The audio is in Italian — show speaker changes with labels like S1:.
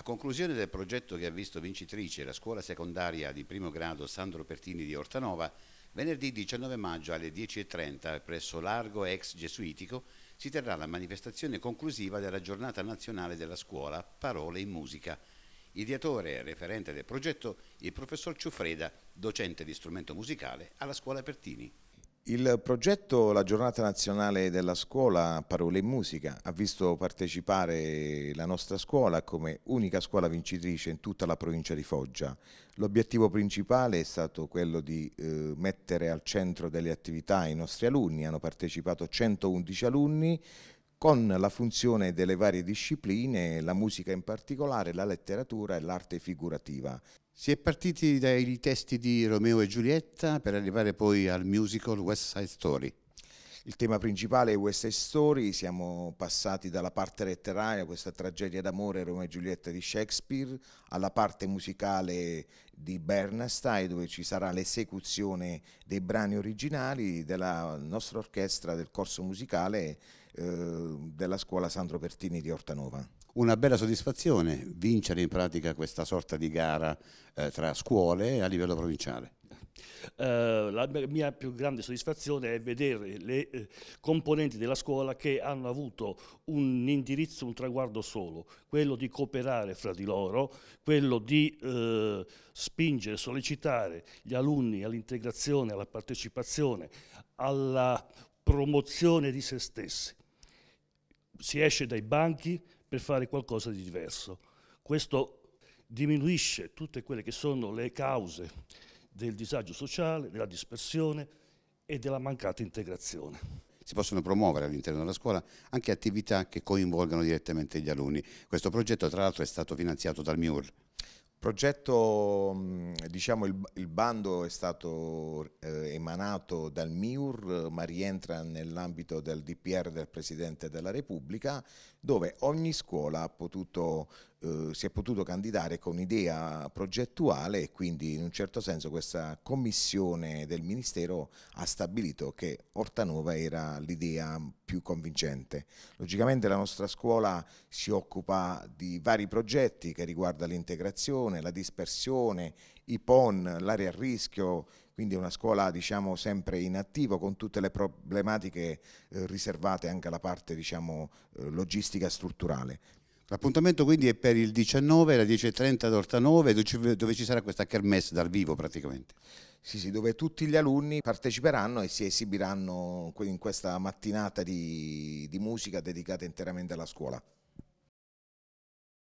S1: A conclusione del progetto che ha visto vincitrice la scuola secondaria di primo grado Sandro Pertini di Ortanova, venerdì 19 maggio alle 10.30 presso Largo Ex Gesuitico si terrà la manifestazione conclusiva della giornata nazionale della scuola Parole in Musica. Ideatore e referente del progetto il professor Ciuffreda, docente di strumento musicale alla scuola Pertini.
S2: Il progetto La giornata nazionale della scuola Parole e Musica ha visto partecipare la nostra scuola come unica scuola vincitrice in tutta la provincia di Foggia. L'obiettivo principale è stato quello di eh, mettere al centro delle attività i nostri alunni, hanno partecipato 111 alunni con la funzione delle varie discipline, la musica in particolare, la letteratura e l'arte figurativa. Si è partiti dai testi di Romeo e Giulietta per arrivare poi al musical West Side Story. Il tema principale è questa Side Story, siamo passati dalla parte letteraria, questa tragedia d'amore Roma e Giulietta di Shakespeare, alla parte musicale di Bernstein dove ci sarà l'esecuzione dei brani originali della nostra orchestra del corso musicale eh, della scuola Sandro Pertini di Ortanova.
S1: Una bella soddisfazione vincere in pratica questa sorta di gara eh, tra scuole a livello provinciale.
S3: Eh, la mia più grande soddisfazione è vedere le eh, componenti della scuola che hanno avuto un indirizzo, un traguardo solo, quello di cooperare fra di loro, quello di eh, spingere, sollecitare gli alunni all'integrazione, alla partecipazione, alla promozione di se stessi. Si esce dai banchi per fare qualcosa di diverso. Questo diminuisce tutte quelle che sono le cause del disagio sociale, della dispersione e della mancata integrazione
S1: si possono promuovere all'interno della scuola anche attività che coinvolgano direttamente gli alunni. Questo progetto tra l'altro è stato finanziato dal MIUR.
S2: Progetto, diciamo, il, il, bando è stato eh, emanato dal MIUR, ma rientra nell'ambito del DPR del Presidente della Repubblica, dove ogni scuola potuto, eh, si è potuto candidare con idea progettuale e quindi in un certo senso questa commissione del Ministero ha stabilito che Ortanova era l'idea più convincente. Logicamente la nostra scuola si occupa di vari progetti che riguardano l'integrazione, la dispersione, i PON, l'area a rischio, quindi è una scuola diciamo, sempre in attivo con tutte le problematiche eh, riservate anche alla parte diciamo, eh, logistica strutturale.
S1: L'appuntamento quindi è per il 19 alle 10.30 ad Ortanove, dove ci sarà questa kermesse dal vivo praticamente.
S2: Sì, sì, dove tutti gli alunni parteciperanno e si esibiranno in questa mattinata di, di musica dedicata interamente alla scuola.